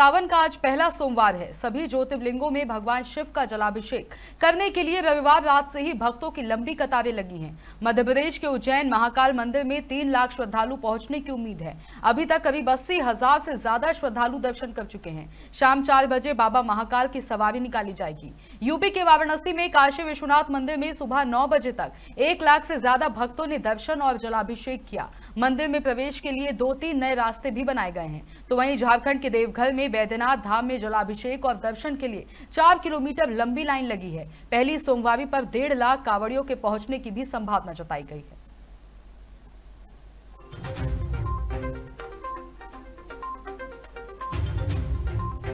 सावन का आज पहला सोमवार है सभी ज्योतिर्लिंगों में भगवान शिव का जलाभिषेक करने के लिए रविवार रात से ही भक्तों की लंबी कतारें लगी हैं मध्य प्रदेश के उज्जैन महाकाल मंदिर में तीन लाख श्रद्धालु पहुंचने की उम्मीद है अभी तक करीब अस्सी हजार से ज्यादा श्रद्धालु दर्शन कर चुके हैं शाम चार बजे बाबा महाकाल की सवारी निकाली जाएगी यूपी के वाराणसी में काशी विश्वनाथ मंदिर में सुबह नौ बजे तक एक लाख से ज्यादा भक्तों ने दर्शन और जलाभिषेक किया मंदिर में प्रवेश के लिए दो तीन नए रास्ते भी बनाए गए हैं तो वही झारखंड के देवघर में बैद्यनाथ धाम में जलाभिषेक और दर्शन के लिए चार किलोमीटर लंबी लाइन लगी है पहली सोमवारी पर डेढ़ लाख कावड़ियों के पहुंचने की भी संभावना जताई गई है